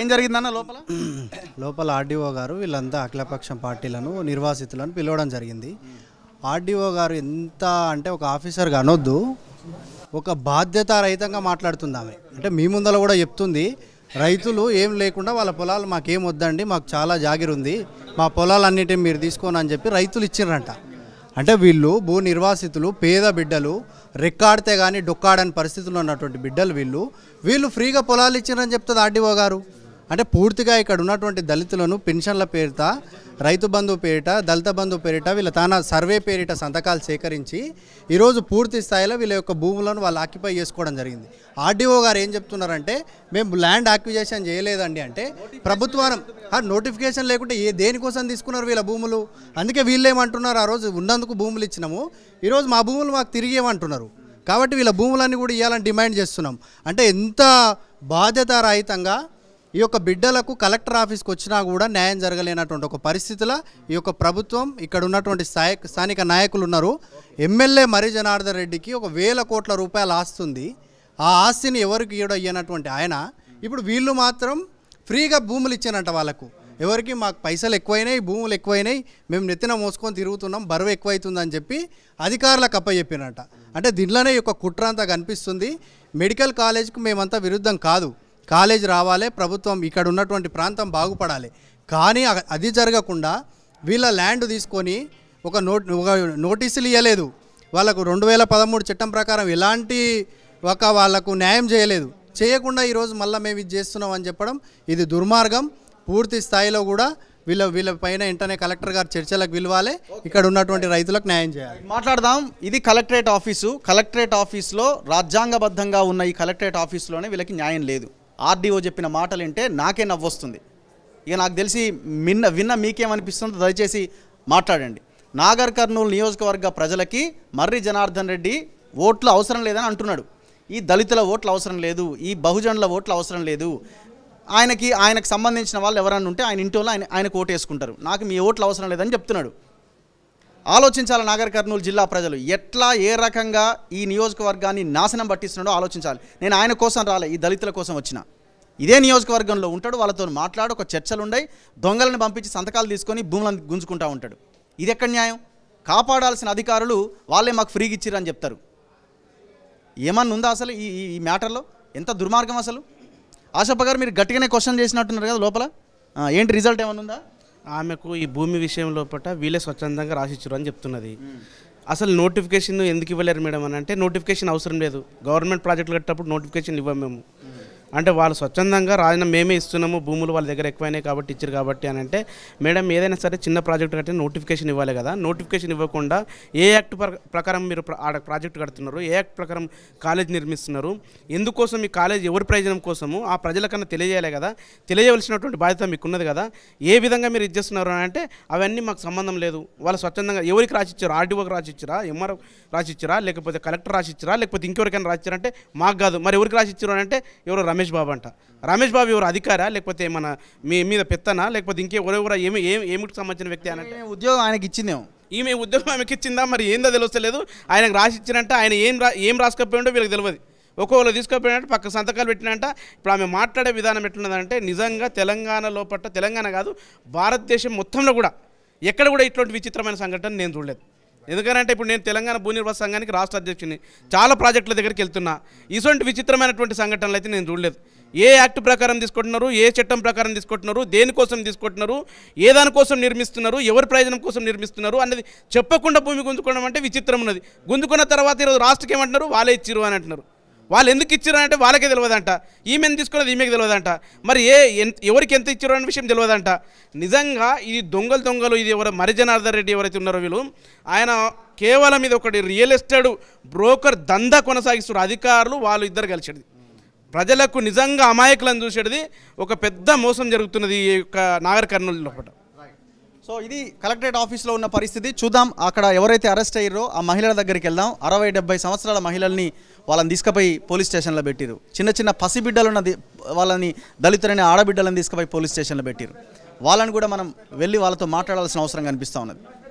ఏం జరిగిందన్న లోపల లోపల ఆర్డీఓ గారు వీళ్ళంతా అఖిలపక్షం పార్టీలను నిర్వాసితులను పిలవడం జరిగింది ఆర్డీఓ గారు ఎంత అంటే ఒక ఆఫీసర్గా అనొద్దు ఒక బాధ్యత రహితంగా మాట్లాడుతుంది ఆమె అంటే మీ ముందర కూడా చెప్తుంది రైతులు ఏం లేకుండా వాళ్ళ పొలాలు మాకేం వద్దండి మాకు చాలా జాగిరుంది మా పొలాలన్నిటిని మీరు తీసుకోని అని చెప్పి రైతులు ఇచ్చిర్రంట అంటే వీళ్ళు భూ నిర్వాసితులు పేద బిడ్డలు రెక్కాడితే కానీ డొక్కాడని పరిస్థితుల్లో ఉన్నటువంటి బిడ్డలు వీళ్ళు వీళ్ళు ఫ్రీగా పొలాలు ఇచ్చిండ్రని చెప్తుంది ఆర్డీఓ గారు అంటే పూర్తిగా ఇక్కడ ఉన్నటువంటి దళితులను పెన్షన్ల పేరిట రైతు బంధు పేరిట దళిత బంధు పేరిట వీళ్ళ తాన సర్వే పేరిట సంతకాలు సేకరించి ఈరోజు పూర్తి స్థాయిలో వీళ్ళ యొక్క భూములను వాళ్ళు ఆక్యుపై చేసుకోవడం జరిగింది ఆర్డీఓ గారు ఏం చెప్తున్నారంటే మేము ల్యాండ్ ఆక్యుజేషన్ చేయలేదండి అంటే ప్రభుత్వం నోటిఫికేషన్ లేకుంటే ఏ దేనికోసం తీసుకున్నారు వీళ్ళ భూములు అందుకే వీళ్ళేమంటున్నారు ఆ రోజు ఉన్నందుకు భూములు ఇచ్చినాము ఈరోజు మా భూములు మాకు తిరిగి ఏమంటున్నారు కాబట్టి వీళ్ళ భూములన్నీ కూడా ఇవ్వాలని డిమాండ్ చేస్తున్నాం అంటే ఎంత రహితంగా ఈ యొక్క బిడ్డలకు కలెక్టర్ ఆఫీస్కి వచ్చినా కూడా న్యాయం జరగలేనటువంటి ఒక పరిస్థితుల ఈ యొక్క ప్రభుత్వం ఇక్కడ ఉన్నటువంటి స్థానిక స్థానిక నాయకులు ఉన్నారు ఎమ్మెల్యే మరి జనార్దన్ రెడ్డికి ఒక వేల కోట్ల రూపాయలు ఆస్తుంది ఆ ఆస్తిని ఎవరికి ఇవ్వడయ్యనటువంటి ఆయన ఇప్పుడు వీళ్ళు మాత్రం ఫ్రీగా భూములు ఇచ్చానంట వాళ్ళకు ఎవరికి మాకు పైసలు ఎక్కువైనాయి భూములు ఎక్కువైనాయి మేము నెత్తిన మోసుకొని తిరుగుతున్నాం బరువు ఎక్కువైతుందని చెప్పి అధికారులకు అప్పచెప్పినట అంటే దీంట్లోనే యొక్క కుట్ర అంతా కనిపిస్తుంది మెడికల్ కాలేజ్కి మేమంతా విరుద్ధం కాదు కాలేజ్ రావాలి ప్రభుత్వం ఇక్కడ ఉన్నటువంటి ప్రాంతం బాగుపడాలి కానీ అది జరగకుండా వీళ్ళ ల్యాండ్ తీసుకొని ఒక నోట్ ఒక నోటీసులు ఇవ్వలేదు వాళ్ళకు రెండు వేల పదమూడు చట్టం ప్రకారం ఎలాంటి ఒక వాళ్ళకు న్యాయం చేయలేదు చేయకుండా ఈరోజు మళ్ళీ మేము ఇది చేస్తున్నాం అని చెప్పడం ఇది దుర్మార్గం పూర్తి స్థాయిలో కూడా వీళ్ళ వీళ్ళ పైన వెంటనే కలెక్టర్ గారు చర్చలకు పిలవాలి ఇక్కడ ఉన్నటువంటి రైతులకు న్యాయం చేయాలి మాట్లాడదాం ఇది కలెక్టరేట్ ఆఫీసు కలెక్టరేట్ ఆఫీస్లో రాజ్యాంగబద్ధంగా ఉన్న ఈ కలెక్టరేట్ ఆఫీస్లోనే వీళ్ళకి న్యాయం లేదు ఆర్డీఓ చెప్పిన మాటలు వింటే నాకే నవ్వొస్తుంది ఇక నాకు తెలిసి మిన్న విన్న మీకేమనిపిస్తుందో దయచేసి మాట్లాడండి నాగర్ కర్నూలు నియోజకవర్గ ప్రజలకి మర్రి జనార్దన్ రెడ్డి ఓట్లు అవసరం లేదని అంటున్నాడు ఈ దళితుల ఓట్లు అవసరం లేదు ఈ బహుజనుల ఓట్లు అవసరం లేదు ఆయనకి ఆయనకు సంబంధించిన వాళ్ళు ఎవరన్నా ఉంటే ఆయన ఇంటి వాళ్ళు ఆయన ఆయనకు ఓటు వేసుకుంటారు నాకు మీ ఓట్లు అవసరం లేదని చెప్తున్నాడు ఆలోచించాలి నాగర్ కర్నూలు జిల్లా ప్రజలు ఎట్లా ఏ రకంగా ఈ నియోజకవర్గాన్ని నాశనం పట్టిస్తున్నాడో ఆలోచించాలి నేను ఆయన కోసం రాలే ఈ దళితుల కోసం వచ్చిన ఇదే నియోజకవర్గంలో ఉంటాడు వాళ్ళతో మాట్లాడు ఒక చర్చలు ఉండయి దొంగలను పంపించి సంతకాలు తీసుకొని భూములను గుంజుకుంటూ ఉంటాడు ఇది ఎక్కడ న్యాయం కాపాడాల్సిన అధికారులు వాళ్ళే మాకు ఫ్రీగా ఇచ్చిరని చెప్తారు ఏమన్నా ఉందా అసలు ఈ ఈ మ్యాటర్లో ఎంత దుర్మార్గం అసలు ఆశప్ప గారు మీరు గట్టిగానే క్వశ్చన్ చేసినట్టున్నారు కదా లోపల ఏంటి రిజల్ట్ ఏమన్నా ఉందా ఆమెకు ఈ భూమి విషయం లోపల వీళ్ళే స్వచ్ఛందంగా రాసిచ్చారు అని చెప్తున్నది అసలు నోటిఫికేషన్ ఎందుకు ఇవ్వలేరు మేడం అని అంటే నోటిఫికేషన్ అవసరం లేదు గవర్నమెంట్ ప్రాజెక్టులు కట్టేటప్పుడు నోటిఫికేషన్ ఇవ్వం మేము అంటే వాళ్ళు స్వచ్ఛందంగా రాజీనామా మేమే ఇస్తున్నాము భూములు వాళ్ళ దగ్గర ఎక్కువైనాయి కాబట్టి ఇచ్చారు కాబట్టి అని అంటే మేడం ఏదైనా సరే చిన్న ప్రాజెక్టు కట్టిన నోటిఫికేషన్ ఇవ్వాలి కదా నోటిఫికేషన్ ఇవ్వకుండా ఏ యాక్ట్ ప్రకారం మీరు ఆడ ప్రాజెక్టు కడుతున్నారు ఏ యాక్ట్ ప్రకారం కాలేజ్ నిర్మిస్తున్నారు ఎందుకోసం ఈ కాలేజ్ ఎవరి ప్రయోజనం కోసము ఆ ప్రజలకన్నా తెలియజేయాలి కదా తెలియవలసినటువంటి బాధ్యత మీకున్నది కదా ఏ విధంగా మీరు ఇచ్చేస్తున్నారు అని అంటే అవన్నీ మాకు సంబంధం లేదు వాళ్ళు స్వచ్ఛందంగా ఎవరికి రాసిచ్చారు ఆర్డీఓకి రాసిచ్చారా ఎంఆర్ఓ రాసిచ్చారా లేకపోతే కలెక్టర్ రాసిచ్చారా లేకపోతే ఇంకెవరికైనా రాసిచ్చారంటే మాకు కాదు మరి ఎవరికి రాసిచ్చారు అని అంటే ఎవరో రమేష్ రమేష్ బాబు అంట రమేష్ బాబు ఎవరు అధికారా లేకపోతే మన మీ మీద పెత్తనా లేకపోతే ఇంకే ఎవరెవరా ఏమి ఏమి ఏమిటికి సంబంధించిన వ్యక్తి అనంటే ఉద్యోగం ఆయనకి ఇచ్చిందేమో ఈమె ఉద్యోగం ఆమెకి ఇచ్చిందా మరి ఏందో తెలుస్తలేదు ఆయనకు రాసి ఇచ్చినంట ఆయన ఏం రా ఏం రాసుకపోయిండో వీళ్ళకి తెలియదు ఒక్కొక్కరు తీసుకుపోయినట్టు పక్క సంతకాలు పెట్టినంట ఇప్పుడు ఆమె మాట్లాడే విధానం ఎట్లున్నదంటే నిజంగా తెలంగాణ లోపల తెలంగాణ కాదు భారతదేశం మొత్తంలో కూడా ఎక్కడ కూడా ఇటువంటి విచిత్రమైన సంఘటన నేను చూడలేదు ఎందుకంటే ఇప్పుడు నేను తెలంగాణ భూ సంఘానికి రాష్ట్ర అధ్యక్షుని చాలా ప్రాజెక్టుల దగ్గరికి వెళ్తున్నా ఇటువంటి విచిత్రమైనటువంటి సంఘటనలు అయితే నేను చూడలేదు ఏ యాక్ట్ ప్రకారం తీసుకుంటున్నారు ఏ చట్టం ప్రకారం తీసుకుంటున్నారు దేనికోసం తీసుకుంటున్నారు ఏ దానికోసం నిర్మిస్తున్నారు ఎవరి ప్రయోజనం కోసం నిర్మిస్తున్నారు అన్నది చెప్పకుండా భూమి గుంజుకోవడం అంటే విచిత్రం ఉన్నది గుంజుకున్న తర్వాత ఈరోజు రాష్ట్రకి ఏమంటున్నారు వాళ్ళే ఇచ్చిరు అని అంటున్నారు వాళ్ళు ఎందుకు ఇచ్చారంటే వాళ్ళకే తెలియదంట ఈమెను తీసుకోలేదు ఈమెకి తెలియదంట మరి ఏ ఎవరికి ఎంత ఇచ్చారో అనే విషయం తెలియదంట నిజంగా ఇది దొంగలు దొంగలు ఇది ఎవరు మరిజనార్దర్ రెడ్డి ఎవరైతే ఉన్నారో వీళ్ళు ఆయన కేవలం ఇది ఒకటి రియల్ ఎస్టేట్ బ్రోకర్ దందా కొనసాగిస్తున్నారు అధికారులు వాళ్ళు ఇద్దరు కలిసేది ప్రజలకు నిజంగా అమాయకులను చూసేది ఒక పెద్ద మోసం జరుగుతున్నది ఈ యొక్క నాగర్ కర్నూలు లోపల సో ఇది కలెక్టరేట్ ఆఫీస్లో ఉన్న పరిస్థితి చూద్దాం అక్కడ ఎవరైతే అరెస్ట్ అయ్యారో ఆ మహిళల దగ్గరికి వెళ్దాం అరవై డెబ్బై సంవత్సరాల మహిళల్ని వాళ్ళని తీసుకుపోయి పోలీస్ స్టేషన్లో పెట్టిరు చిన్న చిన్న పసిబిడ్డలు ఉన్న వాళ్ళని దళితులైన ఆడబిడ్డలను తీసుకుపోయి పోలీస్ స్టేషన్లో పెట్టిరు వాళ్ళని కూడా మనం వెళ్ళి వాళ్ళతో మాట్లాడాల్సిన అవసరం కనిపిస్తూ ఉన్నది